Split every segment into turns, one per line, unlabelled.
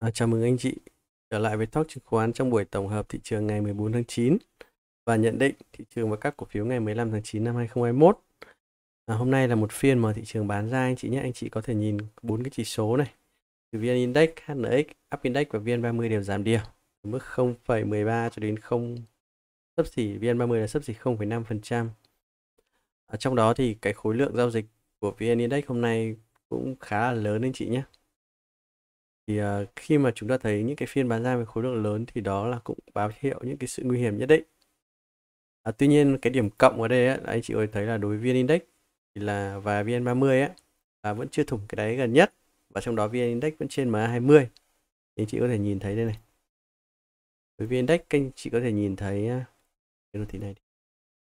À, chào mừng anh chị trở lại với Talk chứng khoán trong buổi tổng hợp thị trường ngày 14 tháng 9 và nhận định thị trường và các cổ phiếu ngày 15 tháng 9 năm 2021. À, hôm nay là một phiên mà thị trường bán ra anh chị nhé. Anh chị có thể nhìn bốn cái chỉ số này. Từ VN Index, HNX, Up Index và VN30 đều giảm đều. Từ mức 0,13 cho đến 0 sấp xỉ VN30 là sấp xỉ 0,5%. À, trong đó thì cái khối lượng giao dịch của VN Index hôm nay cũng khá là lớn anh chị nhé thì uh, khi mà chúng ta thấy những cái phiên bán ra với khối lượng lớn thì đó là cũng báo hiệu những cái sự nguy hiểm nhất định à, tuy nhiên cái điểm cộng ở đây á, anh chị ơi thấy là đối với vn index thì là và vn 30 ấy là vẫn chưa thủng cái đáy gần nhất và trong đó vn index vẫn trên ma 20 thì anh chị có thể nhìn thấy đây này với vn index anh chị có thể nhìn thấy à, cái đồ thị này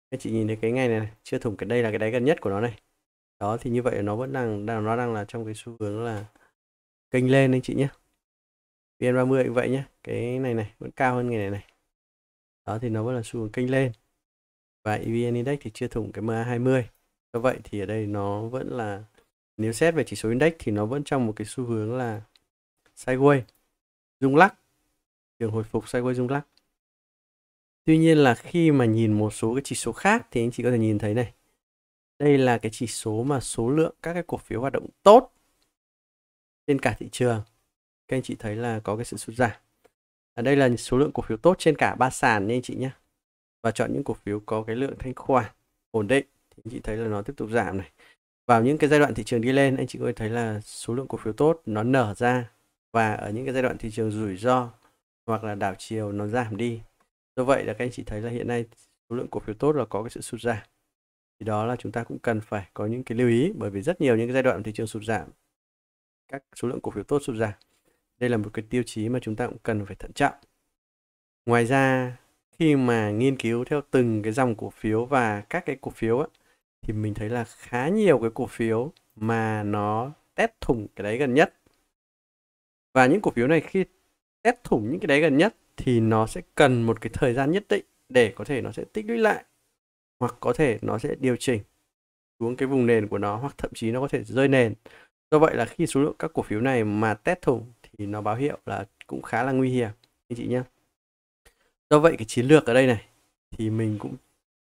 anh chị nhìn thấy cái ngày này, này chưa thủng cái đây là cái đáy gần nhất của nó này đó thì như vậy nó vẫn đang đang nó đang là trong cái xu hướng là kênh lên anh chị nhé VN30 cũng vậy nhé cái này này vẫn cao hơn ngày này này đó thì nó vẫn là xu hướng kênh lên và e VN Index thì chưa thủng cái MA20 do vậy thì ở đây nó vẫn là nếu xét về chỉ số index thì nó vẫn trong một cái xu hướng là sideways rung lắc đường hồi phục sideways rung lắc tuy nhiên là khi mà nhìn một số cái chỉ số khác thì anh chị có thể nhìn thấy này đây là cái chỉ số mà số lượng các cái cổ phiếu hoạt động tốt trên cả thị trường các anh chị thấy là có cái sự sụt giảm ở đây là số lượng cổ phiếu tốt trên cả ba sàn nha anh chị nhé và chọn những cổ phiếu có cái lượng thanh khoản ổn định thì anh chị thấy là nó tiếp tục giảm này vào những cái giai đoạn thị trường đi lên anh chị có thể thấy là số lượng cổ phiếu tốt nó nở ra và ở những cái giai đoạn thị trường rủi ro hoặc là đảo chiều nó giảm đi do vậy là các anh chị thấy là hiện nay số lượng cổ phiếu tốt là có cái sự sụt giảm thì đó là chúng ta cũng cần phải có những cái lưu ý bởi vì rất nhiều những cái giai đoạn thị trường sụt giảm các số lượng cổ phiếu tốt sụt giảm đây là một cái tiêu chí mà chúng ta cũng cần phải thận trọng ngoài ra khi mà nghiên cứu theo từng cái dòng cổ phiếu và các cái cổ phiếu á, thì mình thấy là khá nhiều cái cổ phiếu mà nó test thủng cái đấy gần nhất và những cổ phiếu này khi test thủng những cái đấy gần nhất thì nó sẽ cần một cái thời gian nhất định để có thể nó sẽ tích lũy lại hoặc có thể nó sẽ điều chỉnh xuống cái vùng nền của nó hoặc thậm chí nó có thể rơi nền Do vậy là khi số lượng các cổ phiếu này mà test thủng thì nó báo hiệu là cũng khá là nguy hiểm anh chị nhé. Do vậy cái chiến lược ở đây này thì mình cũng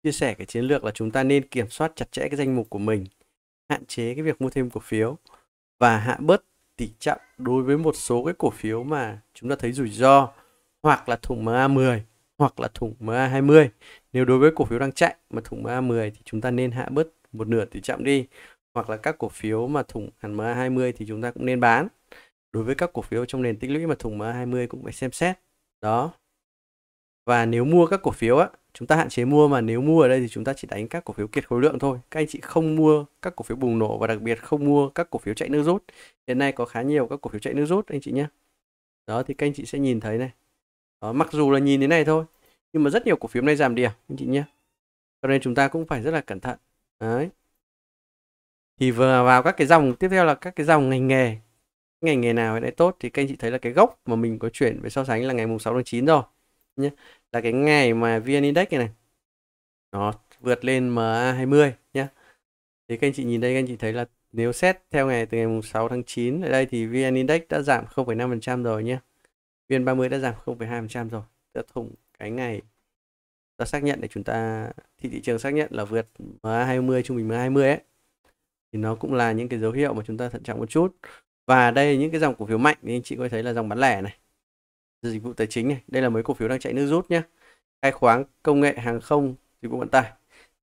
chia sẻ cái chiến lược là chúng ta nên kiểm soát chặt chẽ cái danh mục của mình, hạn chế cái việc mua thêm cổ phiếu và hạ bớt tỷ trọng đối với một số cái cổ phiếu mà chúng ta thấy rủi ro hoặc là thủng MA10 hoặc là thủng MA20. Nếu đối với cổ phiếu đang chạy mà thủng MA10 thì chúng ta nên hạ bớt một nửa tỷ trọng đi hoặc là các cổ phiếu mà thủng hẳn MA20 thì chúng ta cũng nên bán. Đối với các cổ phiếu trong nền tích lũy mà thủng MA20 cũng phải xem xét. Đó. Và nếu mua các cổ phiếu á, chúng ta hạn chế mua mà nếu mua ở đây thì chúng ta chỉ đánh các cổ phiếu kiệt khối lượng thôi. Các anh chị không mua các cổ phiếu bùng nổ và đặc biệt không mua các cổ phiếu chạy nước rút. Hiện nay có khá nhiều các cổ phiếu chạy nước rút anh chị nhé. Đó thì các anh chị sẽ nhìn thấy này. Đó, mặc dù là nhìn thế này thôi nhưng mà rất nhiều cổ phiếu này giảm điểm anh chị nhé. Cho nên chúng ta cũng phải rất là cẩn thận. Đấy thì vừa vào các cái dòng tiếp theo là các cái dòng ngành nghề ngành nghề nào đấy tốt thì các anh chị thấy là cái gốc mà mình có chuyển về so sánh là ngày mùng 6 tháng 9 rồi nhé là cái ngày mà VN Index này nó vượt lên MA20 nhé thì các anh chị nhìn đây các anh chị thấy là nếu xét theo ngày từ ngày mùng 6 tháng 9 ở đây thì VN Index đã giảm 0,5% phần trăm rồi nhé VN30 đã giảm 0,2% phần trăm rồi đã thủng cái ngày ta xác nhận để chúng ta thị thị trường xác nhận là vượt MA20 trung bình MA20 ấy thì nó cũng là những cái dấu hiệu mà chúng ta thận trọng một chút và đây những cái dòng cổ phiếu mạnh thì anh chị có thấy là dòng bán lẻ này dịch vụ tài chính này đây là mấy cổ phiếu đang chạy nước rút nhé khai khoáng công nghệ hàng không dịch vụ vận tải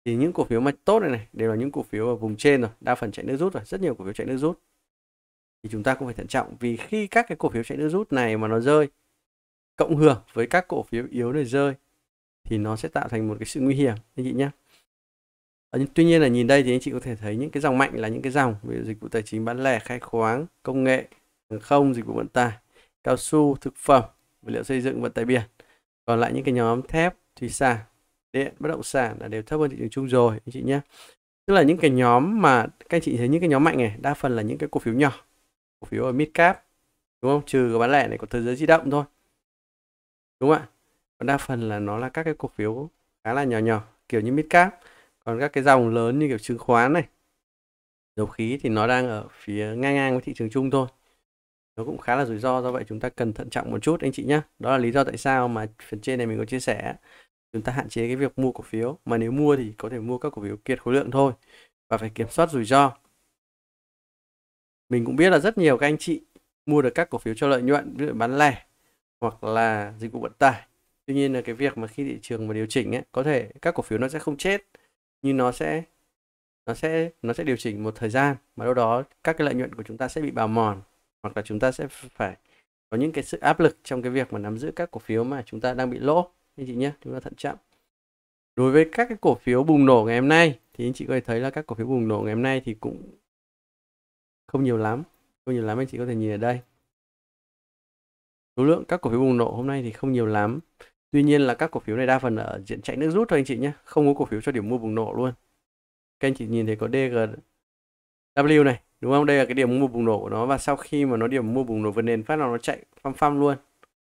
thì những cổ phiếu mà tốt này này đều là những cổ phiếu ở vùng trên rồi đa phần chạy nước rút rồi rất nhiều cổ phiếu chạy nước rút thì chúng ta cũng phải thận trọng vì khi các cái cổ phiếu chạy nước rút này mà nó rơi cộng hưởng với các cổ phiếu yếu này rơi thì nó sẽ tạo thành một cái sự nguy hiểm anh chị nhé Ờ, tuy nhiên là nhìn đây thì anh chị có thể thấy những cái dòng mạnh là những cái dòng ví dụ dịch vụ tài chính bán lẻ, khai khoáng, công nghệ, hàng không, dịch vụ vận tải, cao su, thực phẩm, vật liệu xây dựng, vận tải biển. Còn lại những cái nhóm thép, thủy sản, điện, bất động sản là đều thấp hơn thị trường chung rồi anh chị nhé. Tức là những cái nhóm mà các anh chị thấy những cái nhóm mạnh này đa phần là những cái cổ phiếu nhỏ, cổ phiếu ở mid cap đúng không? Trừ cái bán lẻ này có thế giới di động thôi. Đúng không ạ? Còn đa phần là nó là các cái cổ phiếu khá là nhỏ nhỏ kiểu như mid cap còn các cái dòng lớn như kiểu chứng khoán này dầu khí thì nó đang ở phía ngang ngang với thị trường chung thôi nó cũng khá là rủi ro do vậy chúng ta cần thận trọng một chút anh chị nhé đó là lý do tại sao mà phần trên này mình có chia sẻ chúng ta hạn chế cái việc mua cổ phiếu mà nếu mua thì có thể mua các cổ phiếu kiệt khối lượng thôi và phải kiểm soát rủi ro mình cũng biết là rất nhiều các anh chị mua được các cổ phiếu cho lợi nhuận ví dụ bán lẻ hoặc là dịch vụ vận tải tuy nhiên là cái việc mà khi thị trường mà điều chỉnh ấy, có thể các cổ phiếu nó sẽ không chết nhưng nó sẽ nó sẽ nó sẽ điều chỉnh một thời gian mà đâu đó các cái lợi nhuận của chúng ta sẽ bị bào mòn hoặc là chúng ta sẽ phải có những cái sự áp lực trong cái việc mà nắm giữ các cổ phiếu mà chúng ta đang bị lỗ anh chị nhé chúng ta thận trọng đối với các cái cổ phiếu bùng nổ ngày hôm nay thì anh chị có thể thấy là các cổ phiếu bùng nổ ngày hôm nay thì cũng không nhiều lắm không nhiều lắm anh chị có thể nhìn ở đây số lượng các cổ phiếu bùng nổ hôm nay thì không nhiều lắm Tuy nhiên là các cổ phiếu này đa phần ở diện chạy nước rút thôi anh chị nhé, không có cổ phiếu cho điểm mua bùng nổ luôn. Các anh chị nhìn thấy có DGW này, đúng không? Đây là cái điểm mua bùng nổ của nó và sau khi mà nó điểm mua bùng nổ vượt nền phát là nó chạy phăm phăm luôn.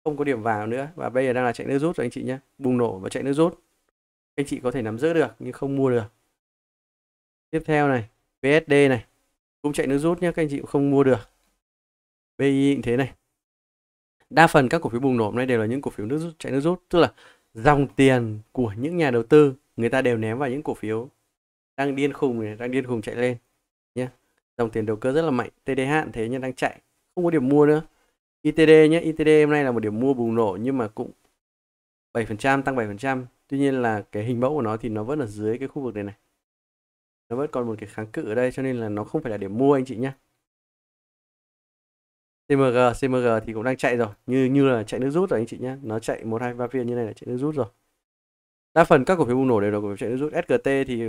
Không có điểm vào nữa và bây giờ đang là chạy nước rút rồi anh chị nhé, bùng nổ và chạy nước rút. anh chị có thể nắm giữ được nhưng không mua được. Tiếp theo này, BSD này, cũng chạy nước rút nhé, các anh chị cũng không mua được. BI cũng thế này, đa phần các cổ phiếu bùng nổ hôm nay đều là những cổ phiếu nước rút chạy nước rút tức là dòng tiền của những nhà đầu tư người ta đều ném vào những cổ phiếu đang điên khùng này, đang điên khùng chạy lên nhé dòng tiền đầu cơ rất là mạnh TDH thế nhưng đang chạy không có điểm mua nữa ITD nhé ITD hôm nay là một điểm mua bùng nổ nhưng mà cũng 7% tăng 7% tuy nhiên là cái hình mẫu của nó thì nó vẫn ở dưới cái khu vực này này nó vẫn còn một cái kháng cự ở đây cho nên là nó không phải là điểm mua anh chị nhé CMG CMG thì cũng đang chạy rồi như như là chạy nước rút rồi anh chị nhé nó chạy một hai ba phiên như này là chạy nước rút rồi đa phần các cổ phiếu bùng nổ đều là cổ phiếu chạy nước rút SGT thì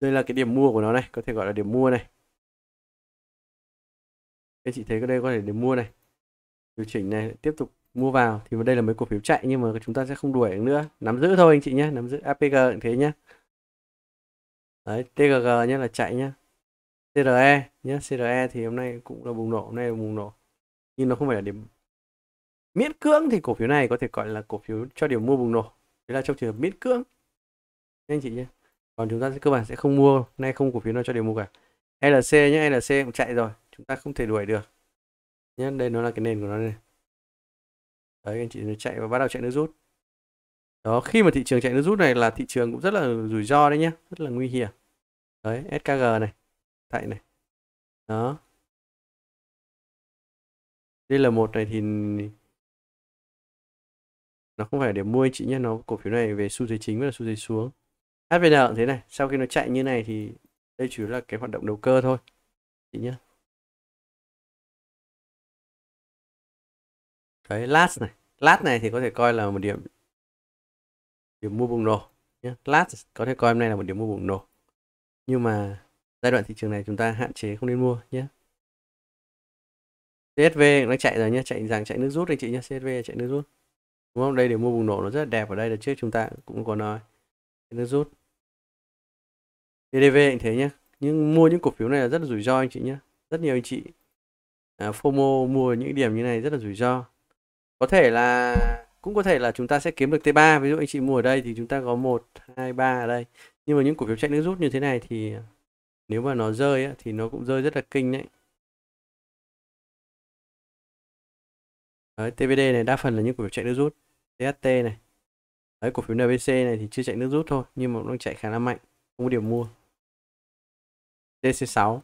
đây là cái điểm mua của nó này có thể gọi là điểm mua này anh chị thấy cái đây có thể điểm mua này điều chỉnh này tiếp tục mua vào thì đây là mấy cổ phiếu chạy nhưng mà chúng ta sẽ không đuổi nữa nắm giữ thôi anh chị nhé nắm giữ APG cũng thế nhé đấy TGG nhé là chạy nhé CRE nhé CRE thì hôm nay cũng là bùng nổ hôm nay là bùng nổ nhưng nó không phải là điểm miễn cưỡng thì cổ phiếu này có thể gọi là cổ phiếu cho điểm mua bùng nổ đấy là trong trường hợp miễn cưỡng anh chị nhé còn chúng ta sẽ cơ bản sẽ không mua nay không cổ phiếu nào cho điểm mua cả LC nhé LC cũng chạy rồi chúng ta không thể đuổi được nhé đây nó là cái nền của nó này đấy anh chị nó chạy và bắt đầu chạy nước rút đó khi mà thị trường chạy nước rút này là thị trường cũng rất là rủi ro đấy nhé rất là nguy hiểm
đấy SKG này chạy này đó
đây là một này thì nó không phải để mua anh chị nhé nó cổ phiếu này về xu thế chính và xu thế xuống HVN cũng thế này sau khi nó chạy như này thì đây chủ yếu là cái hoạt động đầu cơ thôi chị nhé
cái last này last này thì có thể coi là một điểm
điểm mua bùng nổ nhé last có thể coi hôm nay là một điểm mua bùng nổ nhưng mà giai đoạn thị trường này chúng ta hạn chế không nên mua nhé CSV đang chạy rồi nhé chạy rằng chạy nước rút anh chị nhé CSV chạy nước rút đúng không đây để mua bùng nổ nó rất đẹp ở đây là trước chúng ta cũng có nói nước rút TDV anh thế nhé nhưng mua những cổ phiếu này là rất là rủi ro anh chị nhé rất nhiều anh chị à, FOMO mua những điểm như này rất là rủi ro có thể là cũng có thể là chúng ta sẽ kiếm được T3 ví dụ anh chị mua ở đây thì chúng ta có 1 2 3 ở đây nhưng mà những cổ phiếu chạy nước rút như thế này thì nếu mà nó rơi á, thì nó cũng rơi rất là kinh đấy Đấy, TVD này đa phần là những cổ phiếu chạy nước rút THT này Đấy, cổ phiếu NBC này thì chưa chạy nước rút thôi nhưng mà cũng đang chạy khá là mạnh không có điểm mua TC6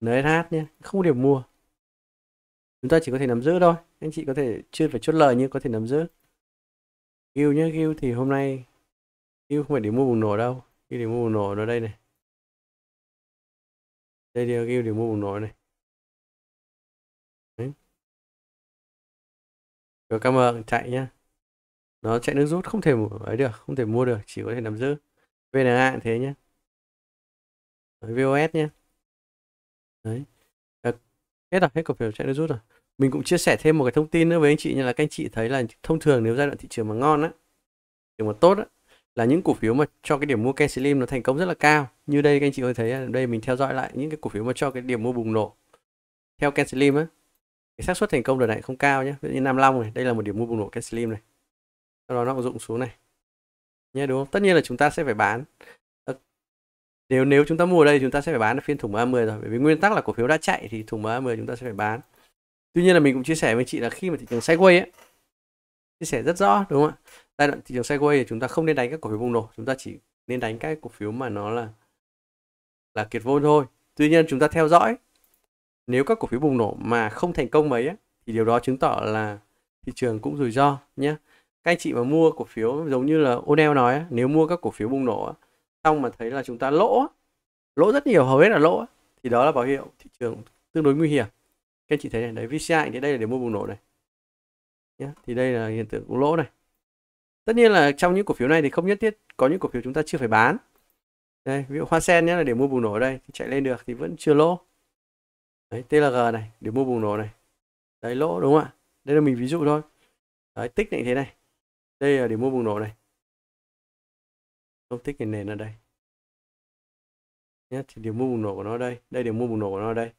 NSH nhé không có điểm mua chúng ta chỉ có thể nắm giữ thôi anh chị có thể chưa phải chốt lời nhưng có thể nắm giữ Gil nhé Gil thì hôm nay Gil không phải điểm mua bùng nổ đâu Gil điểm mua bùng nổ ở đây này
đây điều kêu điều mua bằng nội này Đấy. Rồi cảm ơn chạy nhá
nó chạy nước rút không thể ấy được không thể mua được chỉ có thể nắm giữ VNA thế nhá VOS nhá đấy ờ, hết rồi hết cổ phiếu chạy nước rút rồi mình cũng chia sẻ thêm một cái thông tin nữa với anh chị như là các anh chị thấy là thông thường nếu giai đoạn thị trường mà ngon á thị trường mà tốt á là những cổ phiếu mà cho cái điểm mua Ken Slim nó thành công rất là cao. Như đây các anh chị có thấy đây mình theo dõi lại những cái cổ phiếu mà cho cái điểm mua bùng nổ. Theo Ken Slim á, cái xác suất thành công đợt này không cao nhé. Ví dụ như Nam Long này, đây là một điểm mua bùng nổ Ken Slim này. Sau đó nó cũng dụng xuống này. Nhé đúng không? Tất nhiên là chúng ta sẽ phải bán. Ờ, nếu nếu chúng ta mua ở đây chúng ta sẽ phải bán ở phiên thủng MA10 rồi. Bởi vì nguyên tắc là cổ phiếu đã chạy thì thủng MA10 chúng ta sẽ phải bán. Tuy nhiên là mình cũng chia sẻ với chị là khi mà thị trường sideways ấy, chia sẻ rất rõ đúng không ạ? giai đoạn thị trường sideways thì chúng ta không nên đánh các cổ phiếu bùng nổ chúng ta chỉ nên đánh các cổ phiếu mà nó là là kiệt vô thôi tuy nhiên chúng ta theo dõi nếu các cổ phiếu bùng nổ mà không thành công mấy thì điều đó chứng tỏ là thị trường cũng rủi ro nhé các anh chị mà mua cổ phiếu giống như là O'Neil nói nếu mua các cổ phiếu bùng nổ xong mà thấy là chúng ta lỗ lỗ rất nhiều hầu hết là lỗ thì đó là báo hiệu thị trường tương đối nguy hiểm các anh chị thấy này đấy VCI thì đây là để mua bùng nổ này nhé thì đây là hiện tượng lỗ này tất nhiên là trong những cổ phiếu này thì không nhất thiết có những cổ phiếu chúng ta chưa phải bán đây ví dụ hoa sen nhé là để mua bùng nổ đây chạy lên được thì vẫn chưa lỗ đấy tlg này để mua bùng nổ này đấy lỗ đúng không ạ đây là mình ví dụ thôi đấy tích này thế này
đây là để mua bùng nổ này không tích cái nền ở đây
nhé thì điểm mua bùng nổ của nó đây đây điểm mua bùng nổ của nó đây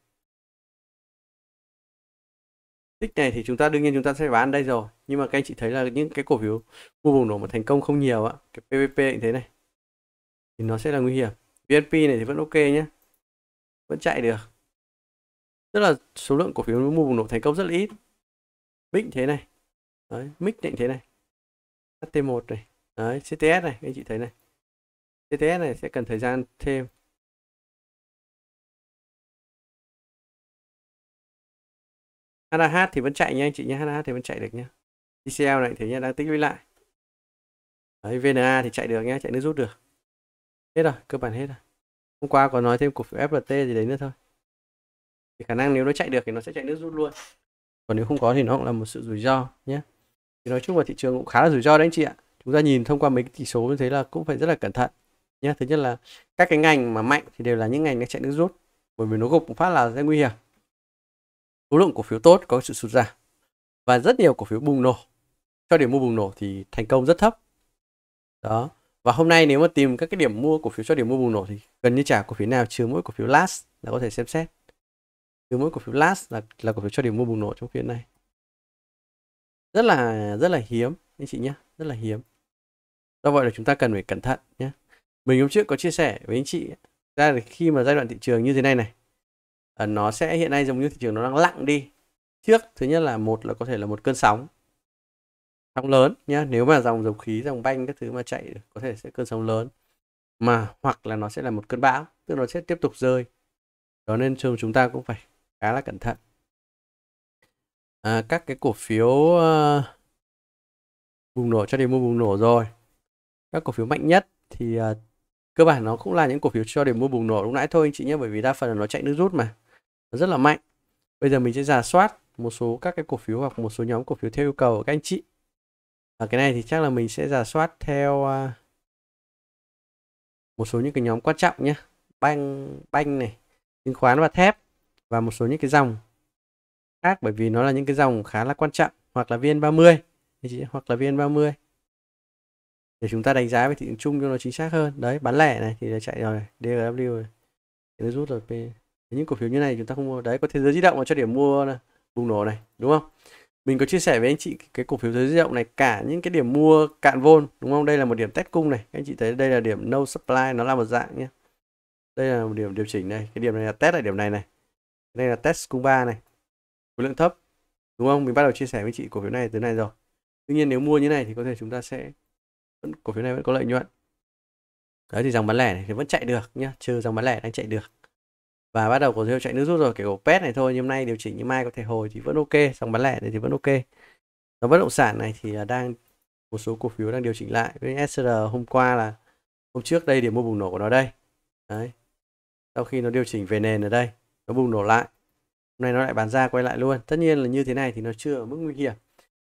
tích này thì chúng ta đương nhiên chúng ta sẽ bán đây rồi nhưng mà các anh chị thấy là những cái cổ phiếu mua bùng nổ mà thành công không nhiều ạ cái PVP như thế này thì nó sẽ là nguy hiểm VNP này thì vẫn ok nhé vẫn chạy được tức là số lượng cổ phiếu mua bùng nổ thành công rất là ít mic thế này đấy mic định thế này HT1 này đấy CTS này các anh chị thấy này CTS này sẽ cần thời gian thêm HAH thì vẫn chạy nha anh chị nhé HAH thì vẫn chạy được nhé. TCL này thì nhá đang tích lũy lại Đấy, VNA thì chạy được nhá chạy nước rút được hết rồi cơ bản hết rồi hôm qua còn nói thêm cổ phiếu FLT gì đấy nữa thôi thì khả năng nếu nó chạy được thì nó sẽ chạy nước rút luôn còn nếu không có thì nó cũng là một sự rủi ro nhé thì nói chung là thị trường cũng khá là rủi ro đấy anh chị ạ chúng ta nhìn thông qua mấy cái chỉ số như thế là cũng phải rất là cẩn thận nhé thứ nhất là các cái ngành mà mạnh thì đều là những ngành nó chạy nước rút bởi vì nó gục một phát là sẽ nguy hiểm số lượng cổ phiếu tốt có sự sụt giảm và rất nhiều cổ phiếu bùng nổ cho điểm mua bùng nổ thì thành công rất thấp đó và hôm nay nếu mà tìm các cái điểm mua cổ phiếu cho điểm mua bùng nổ thì gần như chả cổ phiếu nào trừ mỗi cổ phiếu last là có thể xem xét trừ mỗi cổ phiếu last là là cổ phiếu cho điểm mua bùng nổ trong phiên này rất là rất là hiếm anh chị nhé rất là hiếm do vậy là chúng ta cần phải cẩn thận nhé mình hôm trước có chia sẻ với anh chị ra là khi mà giai đoạn thị trường như thế này này Ờ, nó sẽ hiện nay giống như thị trường nó đang lặng đi trước thứ nhất là một là có thể là một cơn sóng sóng lớn nhá nếu mà dòng dầu khí dòng banh các thứ mà chạy có thể sẽ cơn sóng lớn mà hoặc là nó sẽ là một cơn bão tức nó sẽ tiếp tục rơi đó nên trường chúng ta cũng phải khá là cẩn thận à, các cái cổ phiếu uh, bùng nổ cho điểm mua bùng nổ rồi các cổ phiếu mạnh nhất thì uh, cơ bản nó cũng là những cổ phiếu cho điểm mua bùng nổ lúc nãy thôi anh chị nhé bởi vì đa phần là nó chạy nước rút mà rất là mạnh bây giờ mình sẽ giả soát một số các cái cổ phiếu hoặc một số nhóm cổ phiếu theo yêu cầu của các anh chị Và cái này thì chắc là mình sẽ giả soát theo à, một số những cái nhóm quan trọng nhé banh banh này chứng khoán và thép và một số những cái dòng khác bởi vì nó là những cái dòng khá là quan trọng hoặc là viên 30 hoặc là viên 30 để chúng ta đánh giá về thị trường chung cho nó chính xác hơn đấy bán lẻ này thì chạy rồi này DW này rút rồi những cổ phiếu như này chúng ta không mua đấy có thế giới di động mà cho điểm mua bùng nổ này đúng không mình có chia sẻ với anh chị cái cổ phiếu thế giới di động này cả những cái điểm mua cạn vôn đúng không đây là một điểm test cung này anh chị thấy đây là điểm no supply nó là một dạng nhé đây là một điểm điều chỉnh này cái điểm này là test lại điểm này này đây là test cung ba này khối lượng thấp đúng không mình bắt đầu chia sẻ với chị cổ phiếu này từ này rồi tuy nhiên nếu mua như này thì có thể chúng ta sẽ vẫn cổ phiếu này vẫn có lợi nhuận đấy thì dòng bán lẻ này thì vẫn chạy được nhá trừ dòng bán lẻ đang chạy được và bắt đầu cổ phiếu chạy nước rút rồi kể cổ pet này thôi nhưng hôm nay điều chỉnh nhưng mai có thể hồi thì vẫn ok xong bán lẻ này thì vẫn ok và bất động sản này thì à, đang một số cổ phiếu đang điều chỉnh lại với SR hôm qua là hôm trước đây điểm mua bùng nổ của nó đây đấy sau khi nó điều chỉnh về nền ở đây nó bùng nổ lại hôm nay nó lại bán ra quay lại luôn tất nhiên là như thế này thì nó chưa ở mức nguy hiểm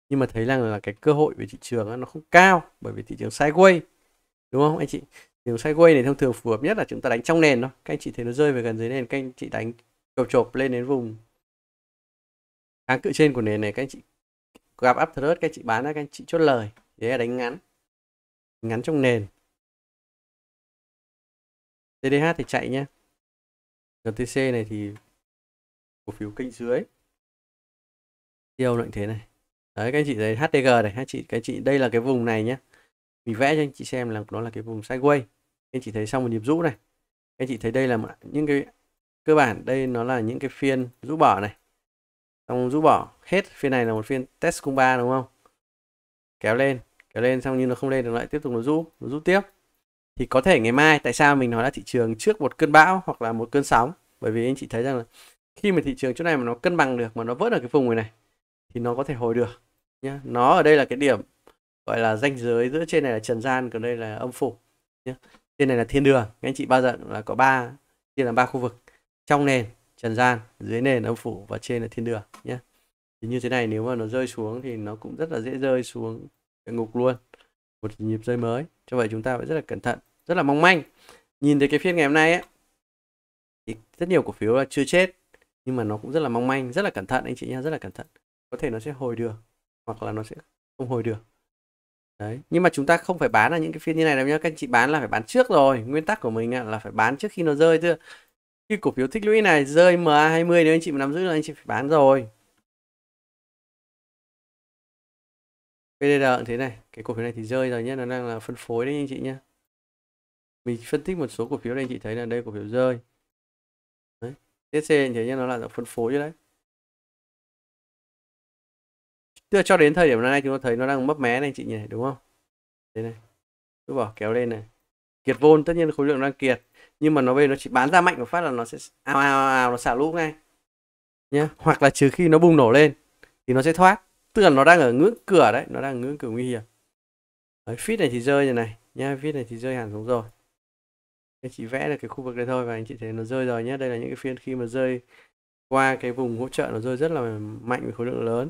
nhưng mà thấy rằng là cái cơ hội về thị trường nó không cao bởi vì thị trường sideways đúng không anh chị Đường sideways này thông thường phù hợp nhất là chúng ta đánh trong nền thôi. Các anh chị thấy nó rơi về gần dưới nền, các anh chị đánh chộp chộp lên đến vùng kháng cự trên của nền này các anh chị gặp thrust, các anh chị bán ra các anh chị chốt lời. Đấy là
đánh ngắn. Ngắn trong nền. TDH
thì chạy nhé. GTC này thì cổ phiếu kênh dưới. Tiêu lệnh thế này. Đấy các anh chị thấy HTG này, các anh chị các anh chị đây là cái vùng này nhé mình vẽ cho anh chị xem là nó là cái vùng sideways anh chị thấy xong một nhịp rũ này anh chị thấy đây là những cái cơ bản đây nó là những cái phiên rũ bỏ này xong rũ bỏ hết phiên này là một phiên test cung ba đúng không kéo lên kéo lên xong như nó không lên được lại tiếp tục nó rũ nó rũ tiếp thì có thể ngày mai tại sao mình nói là thị trường trước một cơn bão hoặc là một cơn sóng bởi vì anh chị thấy rằng là khi mà thị trường chỗ này mà nó cân bằng được mà nó vớt được cái vùng này này thì nó có thể hồi được nhá nó ở đây là cái điểm gọi là ranh giới giữa trên này là trần gian còn đây là âm phủ nhé. trên này là thiên đường anh chị bao giờ là có ba chia làm ba khu vực trong nền trần gian dưới nền âm phủ và trên là thiên đường nhé thì như thế này nếu mà nó rơi xuống thì nó cũng rất là dễ rơi xuống địa ngục luôn một nhịp rơi mới cho vậy chúng ta phải rất là cẩn thận rất là mong manh nhìn thấy cái phiên ngày hôm nay ấy, thì rất nhiều cổ phiếu là chưa chết nhưng mà nó cũng rất là mong manh rất là cẩn thận anh chị nhé rất là cẩn thận có thể nó sẽ hồi được hoặc là nó sẽ không hồi được Đấy. Nhưng mà chúng ta không phải bán là những cái phiên như này đâu nhá. Các anh chị bán là phải bán trước rồi. Nguyên tắc của mình là phải bán trước khi nó rơi chưa Khi cổ phiếu thích lũy này rơi MA20 nếu anh chị mà nắm giữ là anh chị phải bán rồi. PDR cũng thế này. Cái cổ phiếu này thì rơi rồi nhé. Nó đang là phân phối đấy anh chị nhé. Mình phân tích một số cổ phiếu này anh chị thấy là đây cổ phiếu rơi. Đấy. TC anh thấy nhé. Nó là phân phối đấy. tức là cho đến thời điểm này chúng ta thấy nó đang mấp mé này chị nhỉ đúng không đây này cứ bỏ kéo lên này kiệt vôn tất nhiên khối lượng đang kiệt nhưng mà nó về nó chỉ bán ra mạnh một phát là nó sẽ ao ao ao nó xả lũ ngay nhá hoặc là trừ khi nó bùng nổ lên thì nó sẽ thoát tức là nó đang ở ngưỡng cửa đấy nó đang ở ngưỡng cửa nguy hiểm đấy, fit này thì rơi như này nhá fit này thì rơi hẳn xuống rồi anh chị vẽ được cái khu vực này thôi và anh chị thấy nó rơi rồi nhé đây là những cái phiên khi mà rơi qua cái vùng hỗ trợ nó rơi rất là mạnh với khối lượng lớn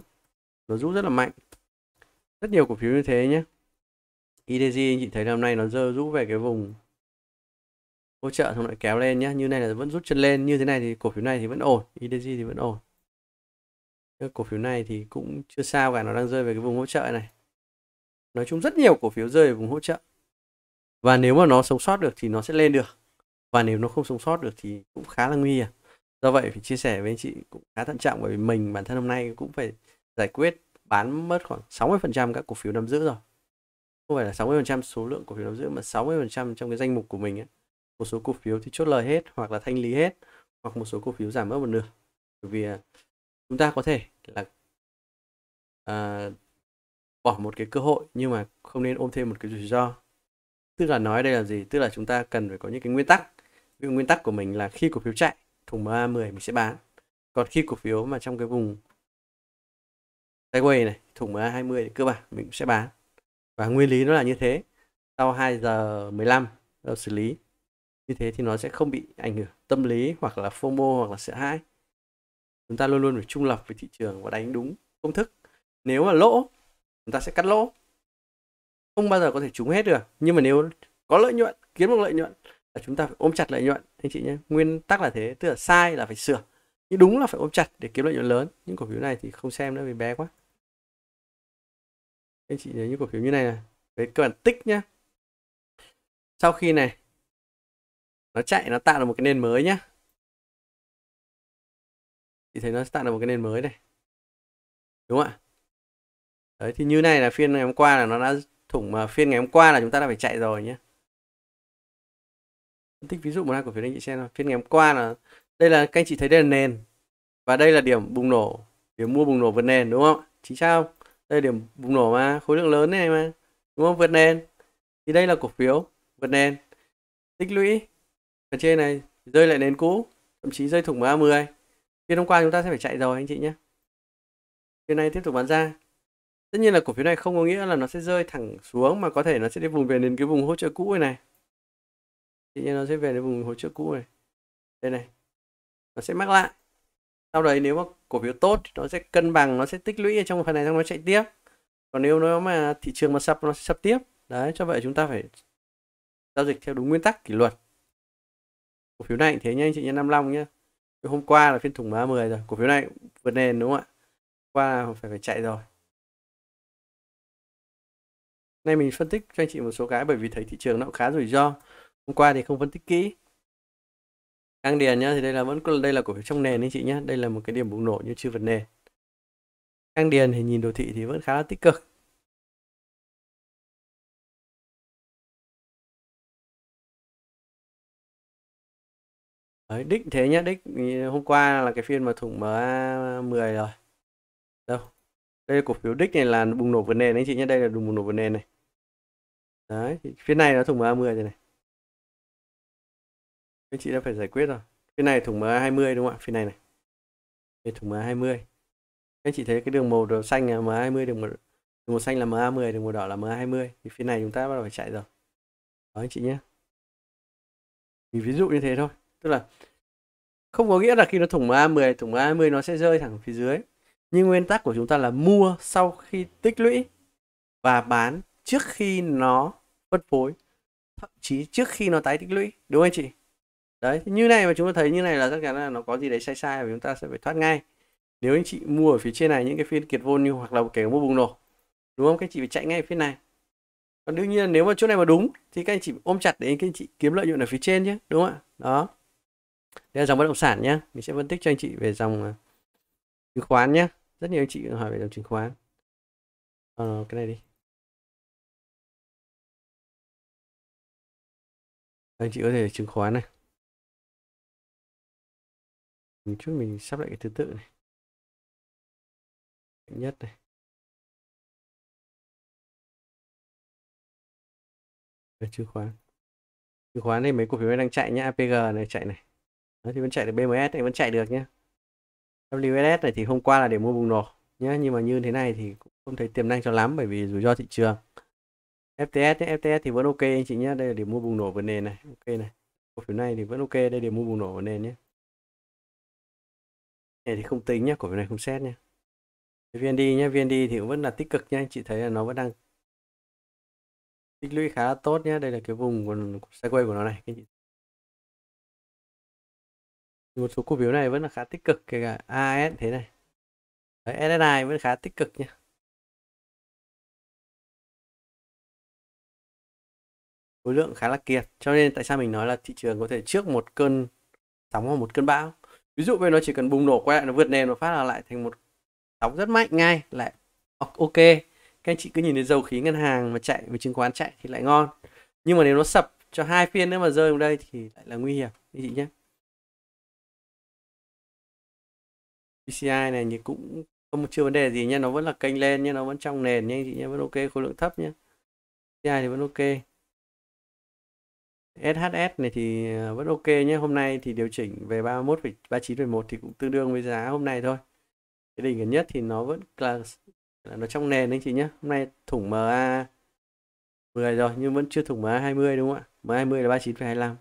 nó rút rất là mạnh rất nhiều cổ phiếu như thế nhé IDG anh chị thấy hôm nay nó rơi rút về cái vùng hỗ trợ xong lại kéo lên nhé như này là vẫn rút chân lên như thế này thì cổ phiếu này thì vẫn ổn IDG thì vẫn ổn cái cổ phiếu này thì cũng chưa sao cả nó đang rơi về cái vùng hỗ trợ này nói chung rất nhiều cổ phiếu rơi về vùng hỗ trợ và nếu mà nó sống sót được thì nó sẽ lên được và nếu nó không sống sót được thì cũng khá là nguy hiểm do vậy phải chia sẻ với anh chị cũng khá thận trọng bởi vì mình bản thân hôm nay cũng phải giải quyết bán mất khoảng 60% các cổ phiếu nắm giữ rồi không phải là 60% số lượng cổ phiếu nắm giữ mà 60% trong cái danh mục của mình ấy. một số cổ phiếu thì chốt lời hết hoặc là thanh lý hết hoặc một số cổ phiếu giảm mất một nửa vì à, chúng ta có thể là à, bỏ một cái cơ hội nhưng mà không nên ôm thêm một cái rủi ro tức là nói đây là gì tức là chúng ta cần phải có những cái nguyên tắc ví dụ nguyên tắc của mình là khi cổ phiếu chạy thùng MA10 mình sẽ bán còn khi cổ phiếu mà trong cái vùng Segway này, thùng MA20 cơ bản mình sẽ bán. Và nguyên lý nó là như thế. Sau 2 giờ 15 lăm ờ, xử lý. Như thế thì nó sẽ không bị ảnh hưởng tâm lý hoặc là FOMO hoặc là sợ hãi. Chúng ta luôn luôn phải trung lập với thị trường và đánh đúng công thức. Nếu mà lỗ, chúng ta sẽ cắt lỗ. Không bao giờ có thể trúng hết được. Nhưng mà nếu có lợi nhuận, kiếm được lợi nhuận là chúng ta phải ôm chặt lợi nhuận anh chị nhé. Nguyên tắc là thế, tức là sai là phải sửa. Nhưng đúng là phải ôm chặt để kiếm lợi nhuận lớn. Những cổ phiếu này thì không xem nữa vì bé quá anh chị nhớ những cổ phiếu như này này
đấy các bạn tích nhá sau khi này nó chạy nó tạo được một cái nền mới nhá thì thấy nó tạo được một cái nền mới này đúng không ạ đấy thì như này là phiên ngày hôm qua là nó đã thủng
mà phiên ngày hôm qua là chúng ta đã phải chạy rồi nhé tích ví dụ một hai cổ phiếu anh chị xem nào. phiên ngày hôm qua là đây là các anh chị thấy đây là nền và đây là điểm bùng nổ điểm mua bùng nổ vượt nền đúng không chính xác không đây điểm bùng nổ mà khối lượng lớn này mà đúng không vượt nền thì đây là cổ phiếu vượt nền tích lũy ở trên này rơi lại nền cũ thậm chí rơi thủng ba mươi. phiên hôm qua chúng ta sẽ phải chạy rồi anh chị nhé phiên này tiếp tục bán ra tất nhiên là cổ phiếu này không có nghĩa là nó sẽ rơi thẳng xuống mà có thể nó sẽ đi vùng về đến cái vùng hỗ trợ cũ này tự nhiên nó sẽ về đến vùng hỗ trợ cũ này đây này nó sẽ mắc lại sau đấy nếu mà cổ phiếu tốt thì nó sẽ cân bằng nó sẽ tích lũy ở trong phần này xong nó chạy tiếp còn nếu nó mà thị trường mà sập nó sẽ sập tiếp đấy cho vậy chúng ta phải giao dịch theo đúng nguyên tắc kỷ luật cổ phiếu này thế nha anh chị nhé 55 nhá hôm qua là phiên thủng má 10 rồi cổ phiếu này vượt nền đúng không ạ qua là phải phải chạy rồi nay mình phân tích cho anh chị một số cái bởi vì thấy thị trường nó cũng khá rủi ro hôm qua thì không phân tích kỹ Căng điền nhá, thì đây là vẫn đây là cổ phiếu trong nền đấy chị nhá. Đây là một cái điểm bùng nổ như chưa vật nền. Căng điền thì nhìn đồ thị thì vẫn khá là tích cực. Đấy, đích thế nhá, đích ừ, hôm qua là cái phiên mà thủng MA10 rồi. Đâu. Đây là cổ phiếu đích này là bùng nổ vấn nền đấy chị nhé, đây là bùng nổ vấn nền này.
Đấy, phiên này nó thủng MA10 rồi này. Các
chị đã phải giải quyết rồi. Cái này thủng MA20 đúng không ạ? Phía này này. Đây thủng MA20. Các chị thấy cái đường màu đồ xanh là MA20, đường màu, đường màu xanh là MA10, đường màu đỏ là MA20. Thì phía này chúng ta bắt đầu phải chạy rồi. Đó anh chị nhé. Vì ví dụ như thế thôi. Tức là không có nghĩa là khi nó thủng MA10, thủng MA20 nó sẽ rơi thẳng phía dưới. Nhưng nguyên tắc của chúng ta là mua sau khi tích lũy và bán trước khi nó phân phối thậm chí trước khi nó tái tích lũy đúng không anh chị đấy như này mà chúng ta thấy như này là chắc chắn là nó có gì đấy sai sai và chúng ta sẽ phải thoát ngay nếu anh chị mua ở phía trên này những cái phiên kiệt vôn như hoặc là kể mua bùng nổ đúng không các anh chị phải chạy ngay phía này còn đương nhiên nếu mà chỗ này mà đúng thì các anh chị ôm chặt để các anh chị kiếm lợi nhuận ở phía trên nhé đúng không ạ đó đây là dòng bất động sản nhé mình sẽ phân tích cho anh chị về dòng à, chứng khoán nhé rất nhiều anh chị hỏi về dòng chứng khoán à, cái này đi
anh chị có thể chứng khoán này mình chút mình sắp lại cái thứ tự này nhất này Để ờ, chứng khoán
chứng khoán này mấy cổ phiếu đang chạy nhá APG này chạy này Đó, thì vẫn chạy được BMS này vẫn chạy được nhá WSS này thì hôm qua là để mua bùng nổ nhá nhưng mà như thế này thì cũng không thấy tiềm năng cho lắm bởi vì rủi ro thị trường FTS nhé, FTS thì vẫn ok anh chị nhé đây là điểm mua bùng nổ vấn nền này ok này cổ phiếu này thì vẫn ok đây điểm mua bùng nổ vấn nền nhé này thì không tính nhé, cổ phiếu này không xét nhé. VND nhé, VND thì cũng vẫn là tích cực nhé, anh chị thấy là nó vẫn đang tích lũy khá là tốt nhé. đây là cái vùng của sideways của nó này anh chị
một số cổ phiếu này vẫn là khá tích cực kể cả AS thế này Đấy, SSI vẫn khá tích cực nhé.
khối lượng khá là kiệt cho nên tại sao mình nói là thị trường có thể trước một cơn sóng hoặc một cơn bão ví dụ về nó chỉ cần bùng nổ quay lại nó vượt nền nó phát là lại thành một sóng rất mạnh ngay lại ok các anh chị cứ nhìn thấy dầu khí ngân hàng mà chạy với chứng khoán chạy thì lại ngon nhưng mà nếu nó sập cho hai phiên nữa mà rơi vào đây thì lại là nguy hiểm anh chị nhé PCI này thì cũng không chưa vấn đề gì nha nó vẫn là kênh lên nhưng nó vẫn trong nền nha anh chị nhé vẫn ok khối lượng thấp nhé PCI thì vẫn ok SHS này thì ờ, vẫn ok nhé hôm nay thì điều chỉnh về 31,3911 thì cũng tương đương với giá hôm nay thôi cái đỉnh gần nhất thì nó vẫn là, nó trong nền anh chị nhé hôm nay thủng MA 10 rồi nhưng vẫn chưa thủng MA 20 đúng không ạ MA 20 là 39,25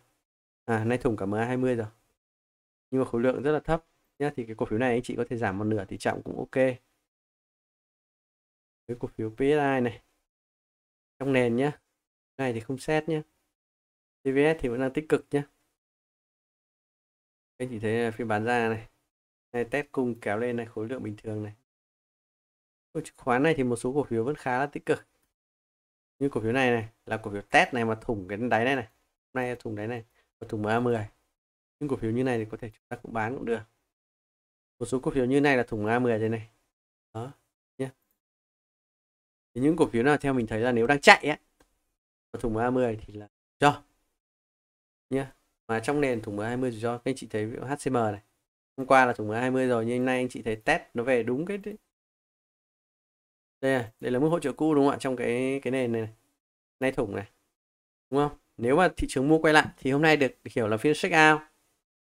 à nay thủng cả MA 20 rồi nhưng mà khối lượng rất là thấp nhé thì cái cổ phiếu này anh chị có thể giảm một nửa thì trọng cũng ok cái cổ phiếu PSI này trong nền nhé này thì không xét nhé TVS thì vẫn đang tích cực nhé anh chỉ thấy phiên bán ra này này test cùng kéo lên này khối lượng bình thường này chứng khoán này thì một số cổ phiếu vẫn khá là tích cực như cổ phiếu này này là cổ phiếu test này mà thủng cái đáy này này hôm nay thủng đáy này và thủng MA10 những cổ phiếu như này thì có thể chúng ta cũng bán cũng được một số cổ phiếu như này là thủng A10 đây này
đó nhé
thì những cổ phiếu nào theo mình thấy là nếu đang chạy á thủng A10
thì là cho
nhá mà trong nền thủng 1020 rủi ro các anh chị thấy ví dụ HCM này hôm qua là thủng 1020 rồi nhưng nay anh chị thấy test nó về đúng cái đấy. đây này, đây là mức hỗ trợ cũ đúng không ạ trong cái cái nền này, này nay thủng này đúng không nếu mà thị trường mua quay lại thì hôm nay được hiểu là phiên check out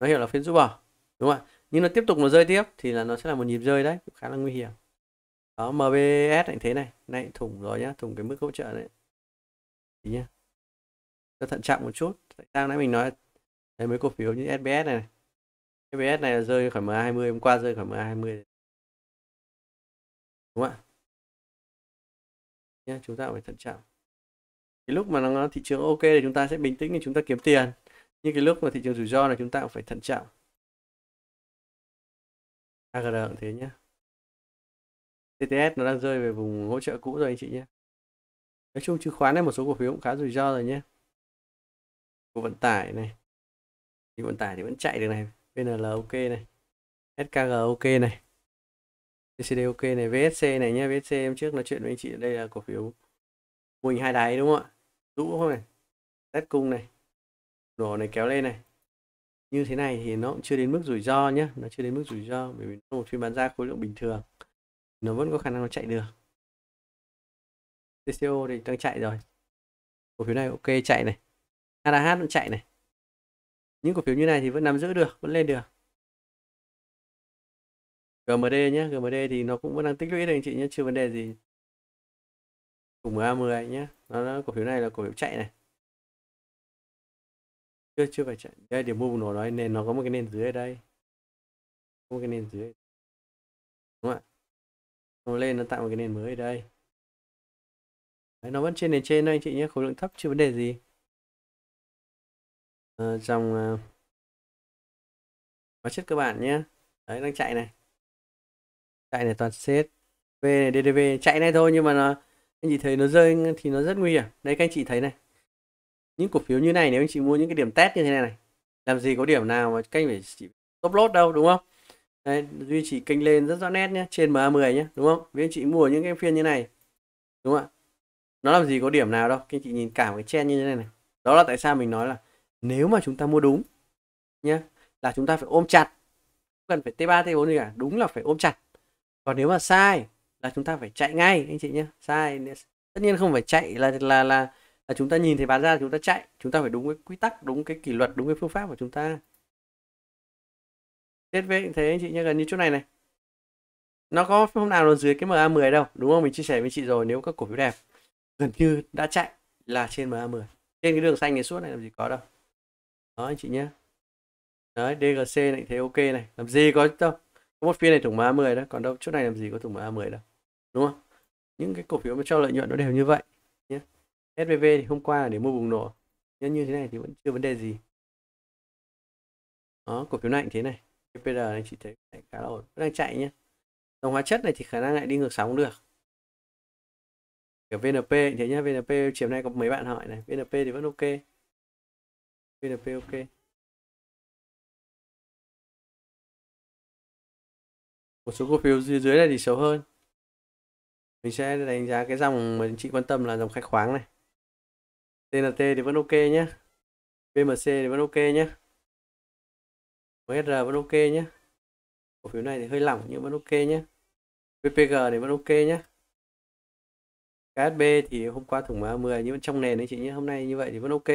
nó hiểu là phiên rút bỏ đúng không ạ nhưng nó tiếp tục nó rơi tiếp thì là nó sẽ là một nhịp rơi đấy cũng khá là nguy hiểm đó MBS lại thế này nay thủng rồi nhá thủng cái mức hỗ trợ đấy nhá Tôi thận trọng một chút đang nãy mình nói đấy mấy cổ phiếu như SBS này, này. SBS này là rơi khỏi MA20 hôm qua rơi khỏi MA20
đúng không ạ nhé chúng ta phải thận trọng
cái lúc mà nó thị trường ok thì chúng ta sẽ bình tĩnh thì chúng ta kiếm tiền nhưng cái lúc mà thị trường rủi ro là chúng ta cũng phải thận trọng
AGR cũng thế nhé TTS nó đang rơi về vùng hỗ trợ cũ rồi anh chị nhé nói chung chứng khoán
này một số cổ phiếu cũng khá rủi ro rồi nhé vụ vận tải này thì vận tải thì vẫn chạy được này VNL ok này SKG ok này TCD ok này VSC này nhé VSC em trước nói chuyện với anh chị đây là cổ phiếu mô hình hai đáy đúng không ạ rũ không này test cung này đổ này kéo lên này như thế này thì nó cũng chưa đến mức rủi ro nhé nó chưa đến mức rủi ro bởi vì nó một phiên bán ra khối lượng bình thường nó vẫn có khả năng nó chạy được TCO thì đang chạy rồi
cổ phiếu này ok chạy này ADH vẫn chạy này những cổ phiếu như này thì vẫn nắm giữ được vẫn lên được GMD nhé GMD thì nó cũng vẫn đang tích lũy đây anh chị nhé chưa vấn đề gì cùng a 10 nhé nó, nó cổ phiếu này là cổ phiếu chạy này chưa chưa phải chạy đây điểm mua bùng nổ nói nền nó có một cái nền dưới ở đây có một cái nền dưới đúng không ạ nó lên nó tạo một cái nền mới ở đây Đấy, nó vẫn trên nền trên đây anh chị nhé khối lượng thấp chưa vấn đề gì trong ờ, ờ,
hóa chất cơ bản nhé đấy đang chạy này chạy này toàn set v này ddv chạy này thôi nhưng mà nó anh chị thấy nó rơi thì nó rất nguy hiểm đây các anh chị thấy này những cổ phiếu như này nếu anh chị mua những cái điểm test như thế này này làm gì có điểm nào mà kênh phải chỉ top lốt đâu đúng không Đấy, duy trì kênh lên rất rõ nét nhé trên MA10 nhé đúng không với anh chị mua những cái phiên như này đúng không ạ nó làm gì có điểm nào đâu các anh chị nhìn cả một cái chen như thế này này đó là tại sao mình nói là nếu mà chúng ta mua đúng nhé là chúng ta phải ôm chặt cần phải T3 T4 gì cả đúng là phải ôm chặt còn nếu mà sai là chúng ta phải chạy ngay anh chị nhé sai tất nhiên không phải chạy là là là là chúng ta nhìn thấy bán ra chúng ta chạy chúng ta phải đúng cái quy tắc đúng cái kỷ luật đúng cái phương pháp của chúng ta kết với thế anh chị nhé gần như chỗ này này nó có hôm nào nó dưới cái MA10 đâu đúng không mình chia sẻ với chị rồi nếu các cổ phiếu đẹp gần như đã chạy là trên MA10 trên cái đường xanh này suốt này làm gì có đâu đó anh chị nhé đấy DGC này thấy ok này làm gì có đâu có một phiên này thủng mà a 10 đó còn đâu chỗ này làm gì có thủng mà a 10 đâu đúng không những cái cổ phiếu mà cho lợi nhuận nó đều như vậy nhé SVV thì hôm qua là để mua bùng nổ nhưng như thế này thì vẫn chưa vấn đề gì đó cổ phiếu này thế này PPR anh chị thấy khá là ổn đang chạy nhé dòng hóa chất này thì khả năng lại đi ngược sóng được kiểu VNP thế nhá VNP chiều nay có mấy bạn hỏi này VNP thì vẫn ok PWP ok
một số cổ phiếu dưới dưới này
thì xấu hơn mình sẽ đánh giá cái dòng mà chị quan tâm là dòng khai khoáng này TNT thì vẫn ok nhé BMC thì vẫn ok nhé
MSR vẫn ok nhé cổ phiếu này thì hơi lỏng nhưng vẫn ok nhé VPG thì vẫn ok nhé KSB thì hôm qua thủng 10 nhưng vẫn trong nền đấy chị nhé hôm nay như vậy thì vẫn ok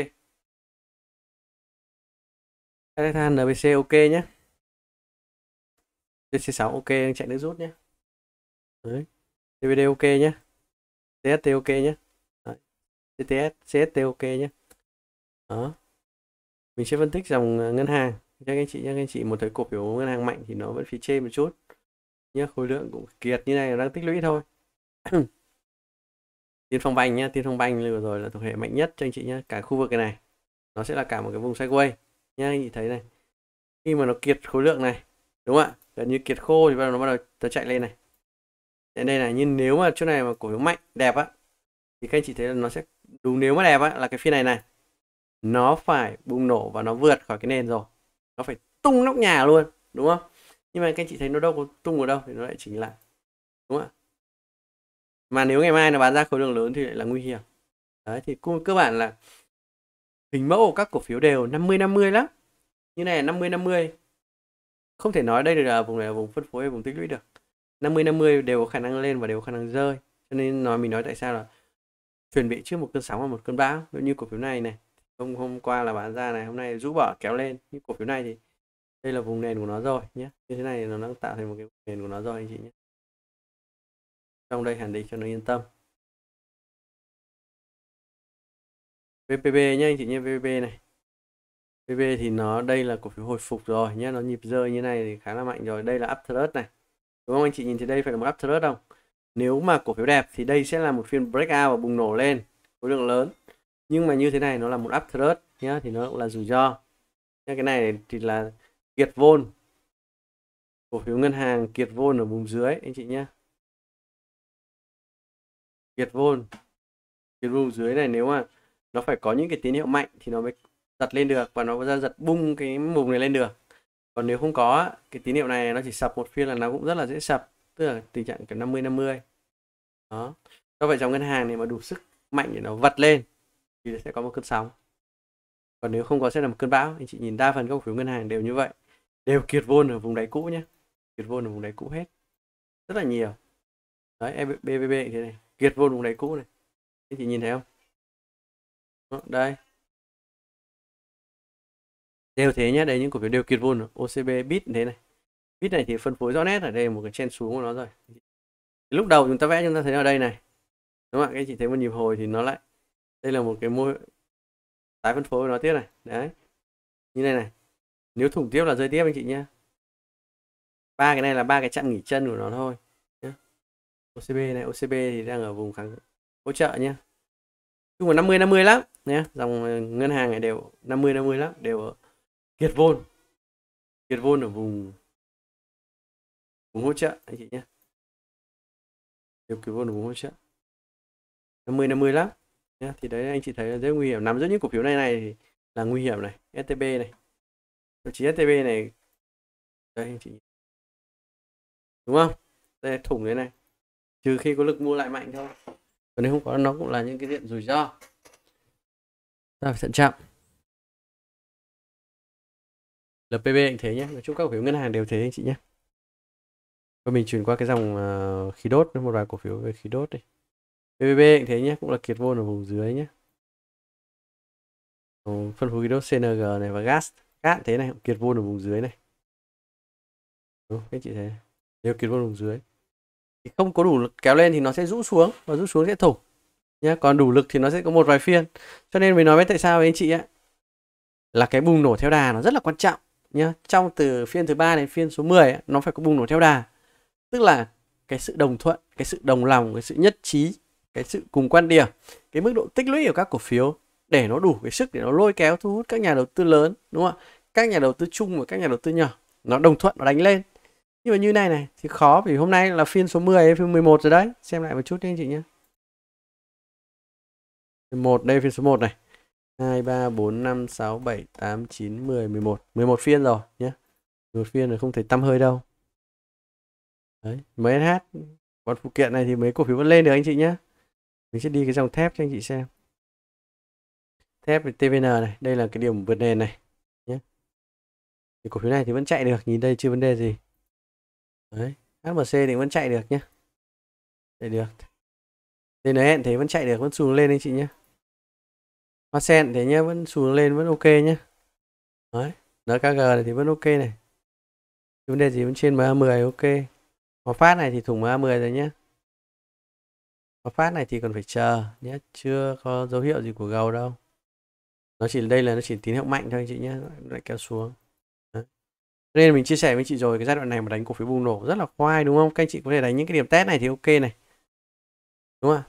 Titan
nbc ok nhé DC6 ok đang chạy nước rút nhé Đấy. DVD ok nhé CST ok nhé Đấy. CTS CST ok nhé đó mình sẽ phân tích dòng à, ngân hàng các anh chị nhé các anh chị một thời cổ phiếu ngân hàng mạnh thì nó vẫn phía trên một chút nhé khối lượng cũng kiệt như này đang tích lũy thôi tiên phong banh nhá tiên phong banh vừa rồi là thuộc hệ mạnh nhất cho anh chị nhé cả khu vực này nó sẽ là cả một cái vùng sideways nha anh chị thấy này khi mà nó kiệt khối lượng này đúng không ạ gần như kiệt khô thì bắt đầu nó bắt đầu nó chạy lên này đến đây này nhưng nếu mà chỗ này mà cổ phiếu mạnh đẹp á thì các anh chị thấy là nó sẽ đúng nếu mà đẹp á là cái phiên này này nó phải bùng nổ và nó vượt khỏi cái nền rồi nó phải tung nóc nhà luôn đúng không nhưng mà các anh chị thấy nó đâu có tung ở đâu thì nó lại chỉnh lại đúng không ạ mà nếu ngày mai nó bán ra khối lượng lớn thì lại là nguy hiểm đấy thì cơ bản là hình mẫu của các cổ phiếu đều 50-50 lắm. Như này là 50-50. Không thể nói đây là vùng này là vùng phân phối hay vùng tích lũy được. 50-50 đều có khả năng lên và đều có khả năng rơi. Cho nên nói mình nói tại sao là chuẩn bị trước một cơn sóng và một cơn bão. giống Như cổ phiếu này này, hôm hôm qua là bán ra này, hôm nay rũ bỏ kéo lên. Như cổ phiếu này thì đây là vùng nền của nó rồi nhé. Như thế này nó đang tạo thành một cái nền của nó rồi anh chị nhé.
Trong đây hẳn định cho nó yên tâm.
VPB nhé anh chị nhé VPB này VPB thì nó đây là cổ phiếu hồi phục rồi nhé nó nhịp rơi như này thì khá là mạnh rồi đây là uptrend này đúng không anh chị nhìn thấy đây phải là một uptrend không nếu mà cổ phiếu đẹp thì đây sẽ là một phiên breakout và bùng nổ lên khối lượng lớn nhưng mà như thế này nó là một uptrend nhé thì nó cũng là rủi ro nhé cái này thì là kiệt vôn cổ phiếu ngân hàng kiệt vôn ở vùng dưới anh chị nhé kiệt vôn kiệt vùng dưới này nếu mà nó phải có những cái tín hiệu mạnh thì nó mới giật lên được và nó ra giật bung cái mùng này lên được còn nếu không có cái tín hiệu này nó chỉ sập một phiên là nó cũng rất là dễ sập tức là tình trạng kiểu 50 50 đó do vậy trong ngân hàng này mà đủ sức mạnh để nó vật lên thì sẽ có một cơn sóng còn nếu không có sẽ là một cơn bão anh chị nhìn đa phần các cổ phiếu ngân hàng đều như vậy đều kiệt vôn ở vùng đáy cũ nhé kiệt vôn ở vùng đáy cũ hết rất là nhiều đấy BBB e thế này kiệt vôn vùng đáy cũ này anh chị nhìn thấy không đây đều thế nhé đây những cổ phiếu đều kiệt vốn OCB bit thế này bit này thì phân phối rõ nét ở đây một cái chen xuống của nó rồi lúc đầu chúng ta vẽ chúng ta thấy ở đây này đúng không ạ các chị thấy một nhịp hồi thì nó lại đây là một cái mô tái phân phối của nó tiếp này đấy như này này nếu thủng tiếp là rơi tiếp anh chị nhé ba cái này là ba cái chạm nghỉ chân của nó thôi nhé. OCB này OCB thì đang ở vùng kháng hỗ trợ nhé chung là 50 50 lắm nhé dòng ờ, ngân hàng này đều 50 50 lắm đều kiệt vôn kiệt vôn ở vùng vùng hỗ trợ anh chị nhé đều kiệt vôn ở vùng hỗ trợ 50 50 lắm nhé thì đấy anh chị thấy là rất nguy hiểm nắm giữ những cổ phiếu này này thì là nguy hiểm này STB này thậm chí STB này đây anh chị đúng không đây thủng thế này trừ khi có lực mua lại mạnh thôi còn nếu không có nó cũng là những cái diện rủi ro ta phải thận trọng LPB anh thế nhé nói chung các cổ phiếu ngân hàng đều thế anh chị nhé và mình chuyển qua cái dòng uh, khí đốt một vài cổ phiếu về khí đốt đi BBB anh thế nhé cũng là kiệt vôn ở vùng dưới nhé ờ, phân phối khí đốt CNG này và gas gas thế này kiệt vôn ở vùng dưới này đúng các chị thấy đều kiệt vôn ở vùng dưới thì không có đủ lực kéo lên thì nó sẽ rũ xuống và rũ xuống sẽ thủng nhé còn đủ lực thì nó sẽ có một vài phiên cho nên mình nói với tại sao với anh chị ạ là cái bùng nổ theo đà nó rất là quan trọng nhé trong từ phiên thứ ba đến phiên số 10 ấy, nó phải có bùng nổ theo đà tức là cái sự đồng thuận cái sự đồng lòng cái sự nhất trí cái sự cùng quan điểm cái mức độ tích lũy của các cổ phiếu để nó đủ cái sức để nó lôi kéo thu hút các nhà đầu tư lớn đúng không ạ các nhà đầu tư chung và các nhà đầu tư nhỏ nó đồng thuận nó đánh lên nhưng mà như này này thì khó vì hôm nay là phiên số 10 phiên 11 rồi đấy xem lại một chút đi anh chị nhé 1 đây phiên số 1 này 2 3 4 5 6 7 8 9 10 11 11 phiên rồi nhé một phiên rồi không thể tăm hơi đâu đấy mấy SH còn phụ kiện này thì mấy cổ phiếu vẫn lên được anh chị nhé mình sẽ đi cái dòng thép cho anh chị xem thép thì TVN này đây là cái điểm vượt nền này nhé thì cổ phiếu này thì vẫn chạy được nhìn đây chưa vấn đề gì đấy HMC thì vẫn chạy được nhé chạy được lên đấy hẹn thế vẫn chạy được, vẫn xuống lên anh chị nhé. Hoa sen thế nhé, vẫn xuống lên, vẫn ok nhé. Đấy, NKG này thì vẫn ok này. Vấn đề gì vẫn trên MA10 ok. Hòa phát này thì thủng MA10 rồi nhá, Hòa phát này thì còn phải chờ nhé, chưa có dấu hiệu gì của gầu đâu. Nó chỉ đây là nó chỉ tín hiệu mạnh thôi anh chị nhé, lại kéo xuống. Đấy. Nên mình chia sẻ với chị rồi cái giai đoạn này mà đánh cổ phiếu bùng nổ rất là khoai đúng không? Các anh chị có thể đánh những cái điểm test này thì ok này. Đúng không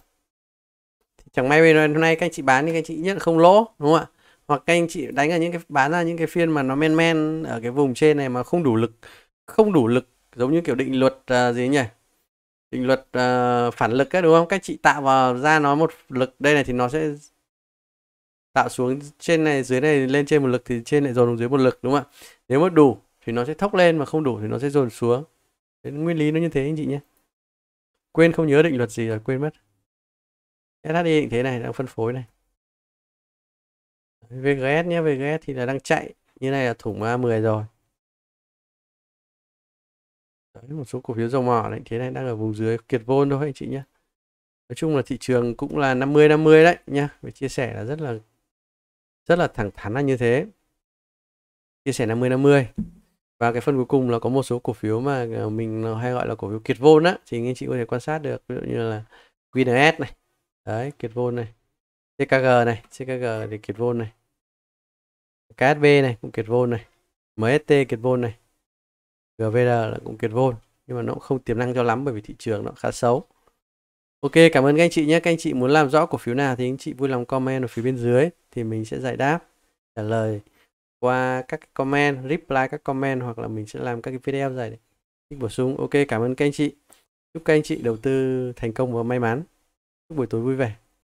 chẳng may hôm nay các anh chị bán thì các anh chị nhất là không lỗ đúng không ạ hoặc các anh chị đánh ở những cái bán ra những cái phiên mà nó men men ở cái vùng trên này mà không đủ lực không đủ lực giống như kiểu định luật uh, gì nhỉ định luật uh, phản lực ấy đúng không các chị tạo vào ra nó một lực đây này thì nó sẽ tạo xuống trên này dưới này lên trên một lực thì trên lại dồn xuống dưới một lực đúng không ạ nếu mà đủ thì nó sẽ thốc lên mà không đủ thì nó sẽ dồn xuống Đấy, nguyên lý nó như thế anh chị nhé quên không nhớ định luật gì rồi quên mất SHD định thế này đang phân phối này VGS nhé VGS thì là đang chạy như này là thủng A10 rồi Đấy, một số cổ phiếu dầu mỏ đấy thế này đang ở vùng dưới kiệt vôn thôi anh chị nhé nói chung là thị trường cũng là 50 50 đấy nhá phải chia sẻ là rất là rất là thẳng thắn là như thế chia sẻ 50 50 và cái phần cuối cùng là có một số cổ phiếu mà à, mình hay gọi là cổ phiếu kiệt vôn á thì anh chị có thể quan sát được ví dụ như là QNS này đấy kiệt vôn này CKG này CKG thì kiệt vôn này KSB này cũng kiệt vôn này MST kiệt vôn này GVR là cũng kiệt vôn nhưng mà nó cũng không tiềm năng cho lắm bởi vì thị trường nó khá xấu Ok cảm ơn các anh chị nhé các anh chị muốn làm rõ cổ phiếu nào thì anh chị vui lòng comment ở phía bên dưới thì mình sẽ giải đáp trả lời qua các comment reply các comment hoặc là mình sẽ làm các cái video giải thích bổ sung ok cảm ơn các anh chị chúc các anh chị đầu tư thành công và may mắn buổi tối vui vẻ